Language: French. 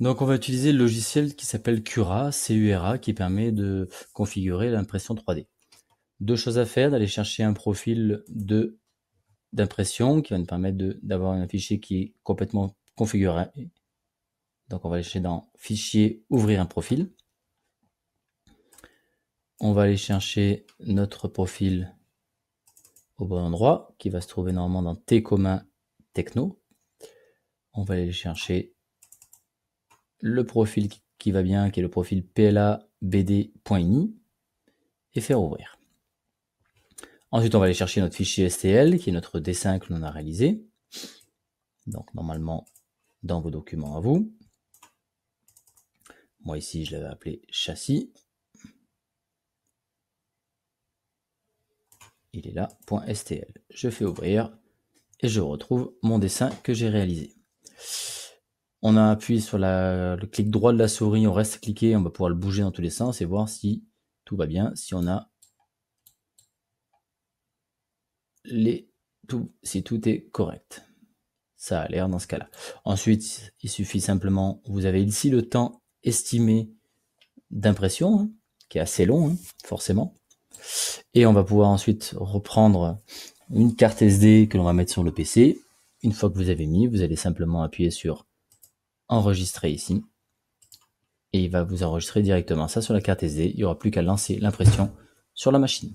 Donc on va utiliser le logiciel qui s'appelle Cura, C-U-R-A, qui permet de configurer l'impression 3D. Deux choses à faire, d'aller chercher un profil de d'impression qui va nous permettre d'avoir un fichier qui est complètement configuré. Donc on va aller chercher dans Fichier, Ouvrir un profil. On va aller chercher notre profil au bon endroit, qui va se trouver normalement dans T commun techno. On va aller chercher le profil qui va bien, qui est le profil plabd.ini, et faire ouvrir. Ensuite, on va aller chercher notre fichier STL, qui est notre dessin que l'on a réalisé. Donc, normalement, dans vos documents à vous. Moi, ici, je l'avais appelé châssis. Il est là, .stl. Je fais ouvrir et je retrouve mon dessin que j'ai réalisé on a appuyé sur le clic droit de la souris, on reste cliqué, on va pouvoir le bouger dans tous les sens et voir si tout va bien, si on a les tout, si tout est correct. Ça a l'air dans ce cas-là. Ensuite, il suffit simplement, vous avez ici le temps estimé d'impression, hein, qui est assez long, hein, forcément. Et on va pouvoir ensuite reprendre une carte SD que l'on va mettre sur le PC. Une fois que vous avez mis, vous allez simplement appuyer sur enregistrer ici. Et il va vous enregistrer directement ça sur la carte SD. Il n'y aura plus qu'à lancer l'impression sur la machine.